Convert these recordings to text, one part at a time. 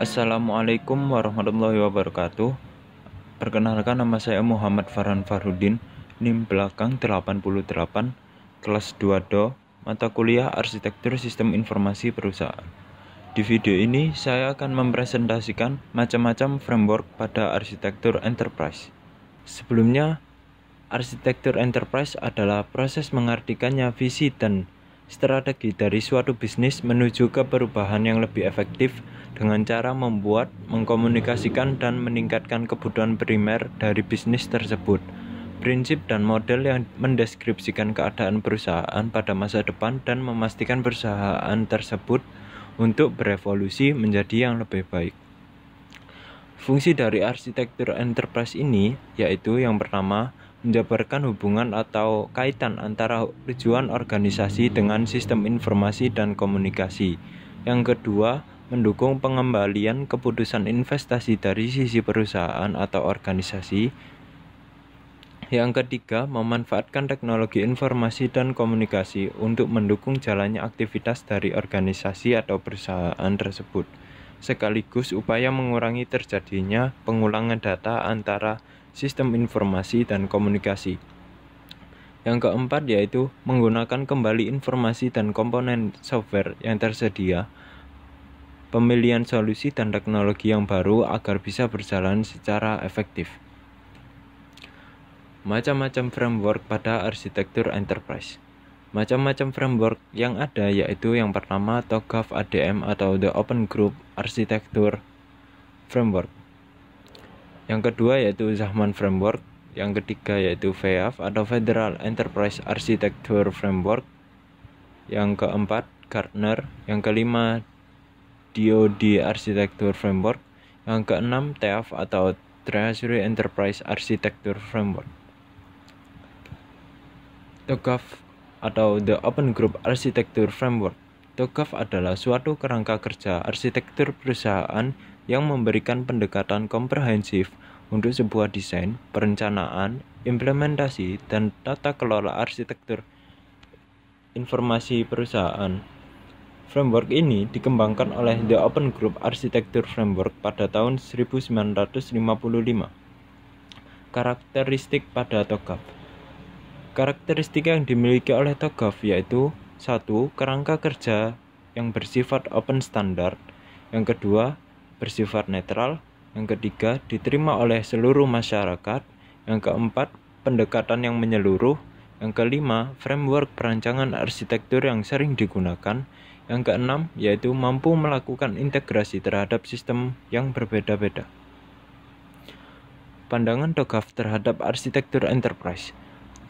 Assalamualaikum warahmatullahi wabarakatuh. Perkenalkan nama saya Muhammad Farhan Farudin, NIM belakang 88, kelas 2 Do, mata kuliah Arsitektur Sistem Informasi Perusahaan. Di video ini saya akan mempresentasikan macam-macam framework pada arsitektur enterprise. Sebelumnya, arsitektur enterprise adalah proses mengartikannya visi dan strategi dari suatu bisnis menuju ke perubahan yang lebih efektif dengan cara membuat, mengkomunikasikan, dan meningkatkan kebutuhan primer dari bisnis tersebut. Prinsip dan model yang mendeskripsikan keadaan perusahaan pada masa depan dan memastikan perusahaan tersebut untuk berevolusi menjadi yang lebih baik. Fungsi dari arsitektur enterprise ini yaitu yang pertama, menjabarkan hubungan atau kaitan antara tujuan organisasi dengan sistem informasi dan komunikasi. Yang kedua, mendukung pengembalian keputusan investasi dari sisi perusahaan atau organisasi. Yang ketiga, memanfaatkan teknologi informasi dan komunikasi untuk mendukung jalannya aktivitas dari organisasi atau perusahaan tersebut, sekaligus upaya mengurangi terjadinya pengulangan data antara sistem informasi dan komunikasi. Yang keempat yaitu menggunakan kembali informasi dan komponen software yang tersedia pemilihan solusi dan teknologi yang baru agar bisa berjalan secara efektif. Macam-macam framework pada arsitektur enterprise. Macam-macam framework yang ada yaitu yang pertama TOGAF ADM atau The Open Group Architecture Framework. Yang kedua yaitu Zahman Framework, yang ketiga yaitu VEAF atau Federal Enterprise Architecture Framework. Yang keempat Gartner. yang kelima DoD Architecture Framework, yang keenam TF atau Treasury Enterprise Architecture Framework. TOGAF atau The Open Group Architecture Framework. TOGAF adalah suatu kerangka kerja arsitektur perusahaan yang memberikan pendekatan komprehensif untuk sebuah desain, perencanaan, implementasi, dan tata kelola arsitektur informasi perusahaan. Framework ini dikembangkan oleh The Open Group Architecture Framework pada tahun 1955. Karakteristik pada TOGAF Karakteristik yang dimiliki oleh TOGAF yaitu satu Kerangka kerja yang bersifat open standard Yang kedua, bersifat netral Yang ketiga, diterima oleh seluruh masyarakat Yang keempat, pendekatan yang menyeluruh yang kelima, framework perancangan arsitektur yang sering digunakan. Yang keenam, yaitu mampu melakukan integrasi terhadap sistem yang berbeda-beda. Pandangan TOGAF terhadap arsitektur enterprise.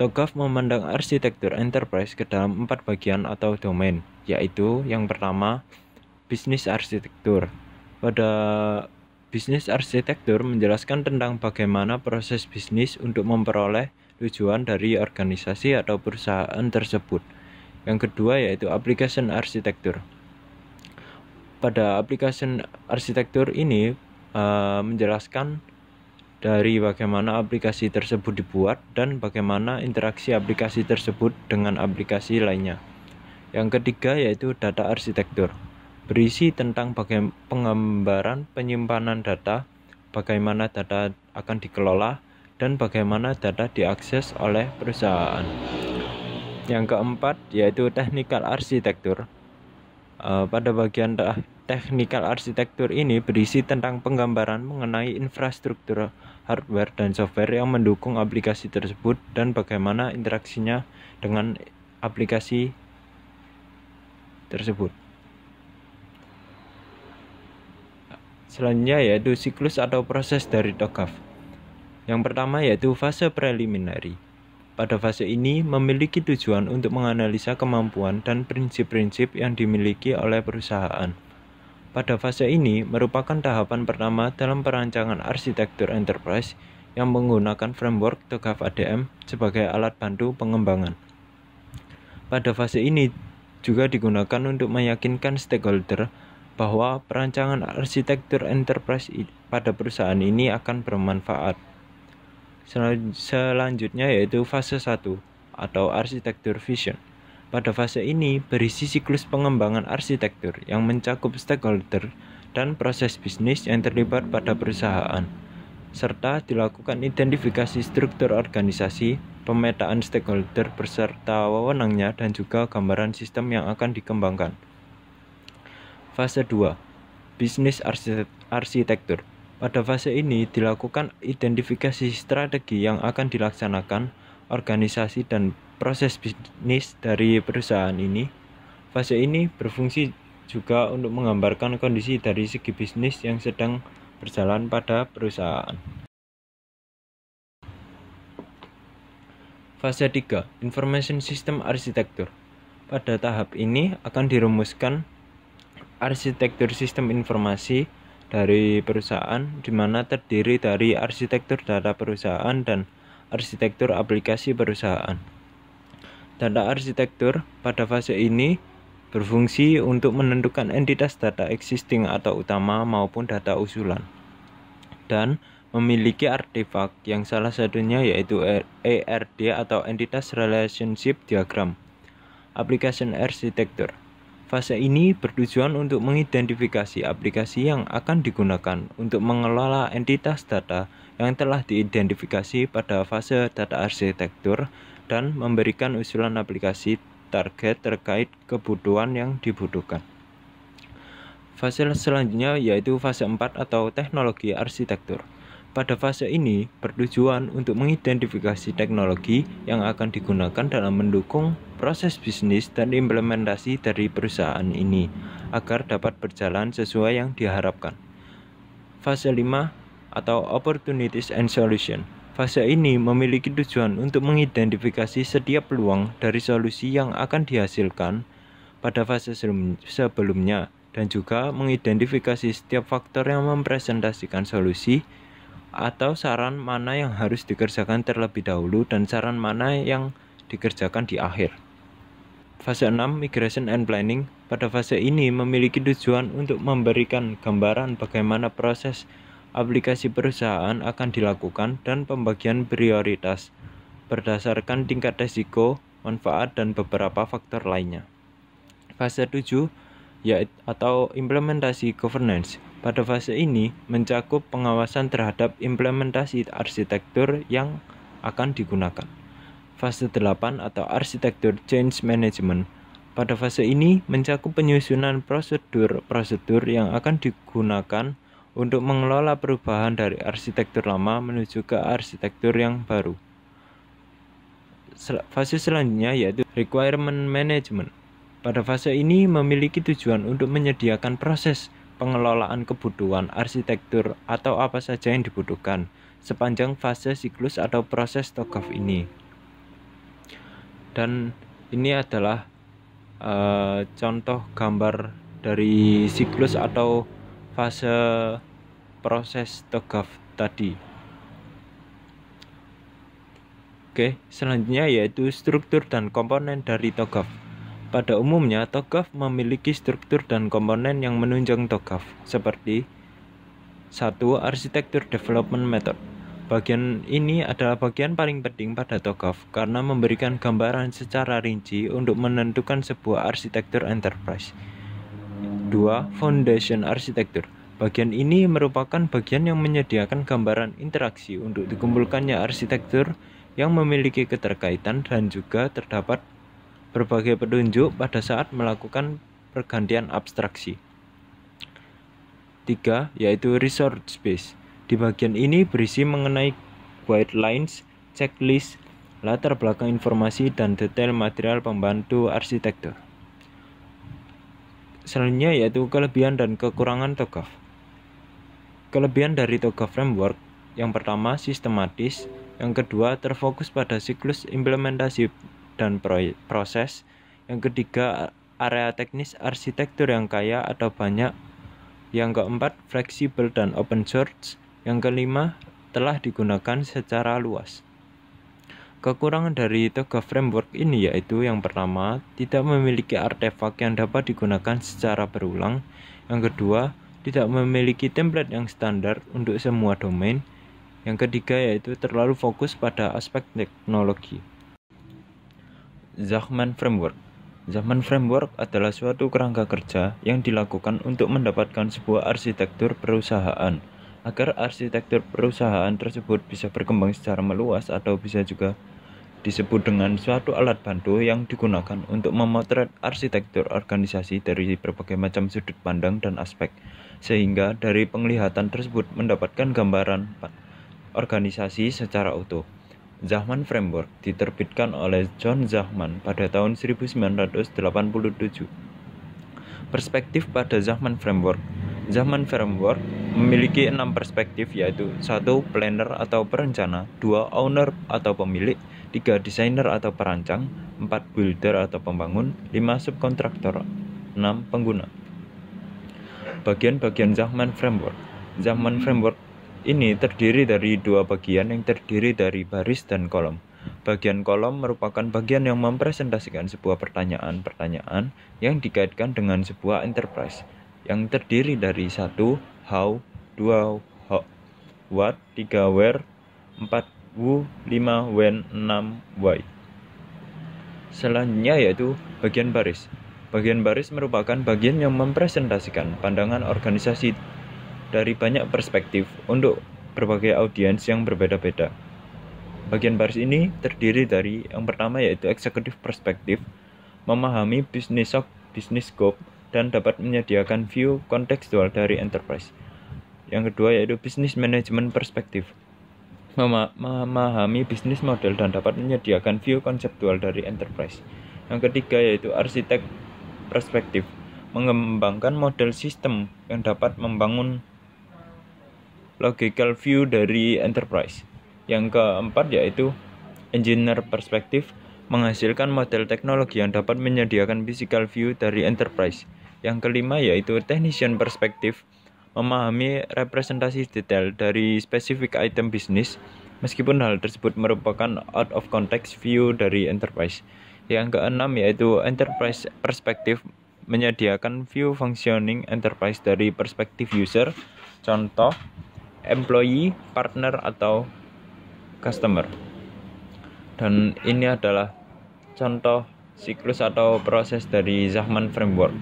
TOGAF memandang arsitektur enterprise ke dalam empat bagian atau domain, yaitu yang pertama, bisnis arsitektur. Pada bisnis arsitektur menjelaskan tentang bagaimana proses bisnis untuk memperoleh tujuan dari organisasi atau perusahaan tersebut. Yang kedua yaitu application arsitektur. Pada application arsitektur ini uh, menjelaskan dari bagaimana aplikasi tersebut dibuat dan bagaimana interaksi aplikasi tersebut dengan aplikasi lainnya. Yang ketiga yaitu data arsitektur, berisi tentang bagaimana penggambaran penyimpanan data, bagaimana data akan dikelola, dan bagaimana data diakses oleh perusahaan. Yang keempat yaitu technical arsitektur. Eh, pada bagian technical arsitektur ini berisi tentang penggambaran mengenai infrastruktur hardware dan software yang mendukung aplikasi tersebut dan bagaimana interaksinya dengan aplikasi tersebut. Selanjutnya yaitu siklus atau proses dari TOGAF. Yang pertama yaitu fase preliminary pada fase ini memiliki tujuan untuk menganalisa kemampuan dan prinsip-prinsip yang dimiliki oleh perusahaan. Pada fase ini merupakan tahapan pertama dalam perancangan arsitektur enterprise yang menggunakan framework TOGAF ADM sebagai alat bantu pengembangan. Pada fase ini juga digunakan untuk meyakinkan stakeholder bahwa perancangan arsitektur enterprise pada perusahaan ini akan bermanfaat selanjutnya yaitu fase 1 atau arsitektur vision. Pada fase ini berisi siklus pengembangan arsitektur yang mencakup stakeholder dan proses bisnis yang terlibat pada perusahaan serta dilakukan identifikasi struktur organisasi, pemetaan stakeholder beserta wewenangnya dan juga gambaran sistem yang akan dikembangkan. Fase 2. Bisnis arsitektur pada fase ini dilakukan identifikasi strategi yang akan dilaksanakan, organisasi dan proses bisnis dari perusahaan ini. Fase ini berfungsi juga untuk menggambarkan kondisi dari segi bisnis yang sedang berjalan pada perusahaan. Fase 3, Information System Architecture. Pada tahap ini akan dirumuskan arsitektur sistem informasi dari perusahaan di mana terdiri dari arsitektur data perusahaan dan arsitektur aplikasi perusahaan. Data arsitektur pada fase ini berfungsi untuk menentukan entitas data existing atau utama maupun data usulan dan memiliki artefak yang salah satunya yaitu ERD e atau Entitas Relationship Diagram Application Architecture Fase ini bertujuan untuk mengidentifikasi aplikasi yang akan digunakan untuk mengelola entitas data yang telah diidentifikasi pada fase data arsitektur dan memberikan usulan aplikasi target terkait kebutuhan yang dibutuhkan. Fase selanjutnya yaitu fase 4 atau teknologi arsitektur pada fase ini bertujuan untuk mengidentifikasi teknologi yang akan digunakan dalam mendukung proses bisnis dan implementasi dari perusahaan ini agar dapat berjalan sesuai yang diharapkan. Fase 5 atau Opportunities and Solution. Fase ini memiliki tujuan untuk mengidentifikasi setiap peluang dari solusi yang akan dihasilkan pada fase sebelumnya dan juga mengidentifikasi setiap faktor yang mempresentasikan solusi atau saran mana yang harus dikerjakan terlebih dahulu dan saran mana yang dikerjakan di akhir. Fase 6 Migration and Planning pada fase ini memiliki tujuan untuk memberikan gambaran bagaimana proses aplikasi perusahaan akan dilakukan dan pembagian prioritas berdasarkan tingkat risiko, manfaat dan beberapa faktor lainnya. Fase 7 yaitu atau implementasi governance pada fase ini mencakup pengawasan terhadap implementasi arsitektur yang akan digunakan. Fase 8 atau arsitektur change management. Pada fase ini mencakup penyusunan prosedur-prosedur yang akan digunakan untuk mengelola perubahan dari arsitektur lama menuju ke arsitektur yang baru. fase selanjutnya yaitu requirement management. Pada fase ini memiliki tujuan untuk menyediakan proses pengelolaan kebutuhan, arsitektur, atau apa saja yang dibutuhkan sepanjang fase siklus atau proses togaf ini. Dan ini adalah uh, contoh gambar dari siklus atau fase proses togaf tadi. Oke, selanjutnya yaitu struktur dan komponen dari togaf. Pada umumnya, togaf memiliki struktur dan komponen yang menunjang togaf, seperti satu, Arsitektur Development Method Bagian ini adalah bagian paling penting pada togaf karena memberikan gambaran secara rinci untuk menentukan sebuah arsitektur enterprise. 2. Foundation Arsitektur Bagian ini merupakan bagian yang menyediakan gambaran interaksi untuk dikumpulkannya arsitektur yang memiliki keterkaitan dan juga terdapat berbagai petunjuk pada saat melakukan pergantian abstraksi. 3. Yaitu resource space. Di bagian ini berisi mengenai guidelines, checklist, latar belakang informasi, dan detail material pembantu arsitektur. Selanjutnya yaitu kelebihan dan kekurangan TOGAF. Kelebihan dari TOGAF Framework yang pertama sistematis, yang kedua terfokus pada siklus implementasi dan proses. Yang ketiga, area teknis arsitektur yang kaya atau banyak. Yang keempat, fleksibel dan open source. Yang kelima, telah digunakan secara luas. Kekurangan dari tiga framework ini yaitu yang pertama, tidak memiliki artefak yang dapat digunakan secara berulang. Yang kedua, tidak memiliki template yang standar untuk semua domain. Yang ketiga yaitu terlalu fokus pada aspek teknologi. Zachman Framework. Zachman Framework adalah suatu kerangka kerja yang dilakukan untuk mendapatkan sebuah arsitektur perusahaan. Agar arsitektur perusahaan tersebut bisa berkembang secara meluas atau bisa juga disebut dengan suatu alat bantu yang digunakan untuk memotret arsitektur organisasi dari berbagai macam sudut pandang dan aspek, sehingga dari penglihatan tersebut mendapatkan gambaran organisasi secara utuh. Zahman Framework diterbitkan oleh John Zahman pada tahun 1987. Perspektif pada Zahman Framework Zahman Framework memiliki enam perspektif yaitu satu planner atau perencana, dua owner atau pemilik, tiga desainer atau perancang, empat builder atau pembangun, lima subkontraktor, enam pengguna. Bagian-bagian Zahman Framework Zahman Framework ini terdiri dari dua bagian yang terdiri dari baris dan kolom. Bagian kolom merupakan bagian yang mempresentasikan sebuah pertanyaan-pertanyaan yang dikaitkan dengan sebuah enterprise yang terdiri dari satu how, dua how, what, tiga where, empat who, lima when, enam why. Selanjutnya yaitu bagian baris. Bagian baris merupakan bagian yang mempresentasikan pandangan organisasi dari banyak perspektif untuk berbagai audiens yang berbeda-beda. Bagian baris ini terdiri dari yang pertama yaitu eksekutif perspektif, memahami bisnis scope, bisnis scope, dan dapat menyediakan view kontekstual dari enterprise. Yang kedua yaitu bisnis manajemen perspektif, memahami bisnis model dan dapat menyediakan view konseptual dari enterprise. Yang ketiga yaitu arsitek perspektif, mengembangkan model sistem yang dapat membangun logical view dari enterprise. Yang keempat yaitu engineer perspektif menghasilkan model teknologi yang dapat menyediakan physical view dari enterprise. Yang kelima yaitu technician perspektif memahami representasi detail dari spesifik item bisnis meskipun hal tersebut merupakan out of context view dari enterprise. Yang keenam yaitu enterprise perspektif menyediakan view functioning enterprise dari perspektif user. Contoh employee, partner, atau customer. Dan ini adalah contoh siklus atau proses dari Zahman Framework.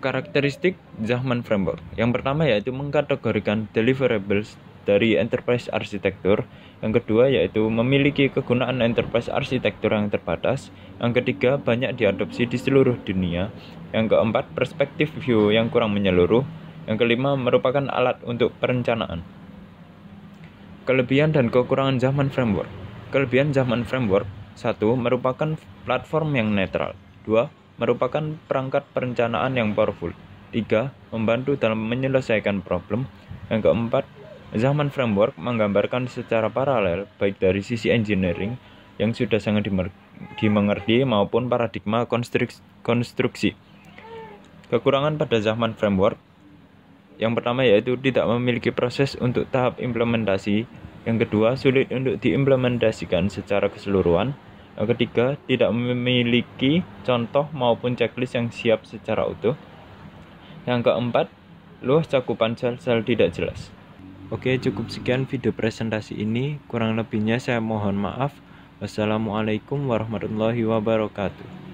Karakteristik Zahman Framework yang pertama yaitu mengkategorikan deliverables dari enterprise arsitektur, yang kedua yaitu memiliki kegunaan enterprise arsitektur yang terbatas, yang ketiga banyak diadopsi di seluruh dunia, yang keempat perspektif view yang kurang menyeluruh, yang kelima merupakan alat untuk perencanaan. Kelebihan dan kekurangan zaman framework. Kelebihan zaman framework satu merupakan platform yang netral. dua merupakan perangkat perencanaan yang powerful. tiga membantu dalam menyelesaikan problem. Yang keempat, zaman framework menggambarkan secara paralel baik dari sisi engineering yang sudah sangat dimengerti maupun paradigma konstruksi. Kekurangan pada zaman framework yang pertama yaitu tidak memiliki proses untuk tahap implementasi. Yang kedua, sulit untuk diimplementasikan secara keseluruhan. Yang ketiga, tidak memiliki contoh maupun checklist yang siap secara utuh. Yang keempat, luas cakupan sel-sel tidak jelas. Oke, cukup sekian video presentasi ini. Kurang lebihnya saya mohon maaf. Wassalamualaikum warahmatullahi wabarakatuh.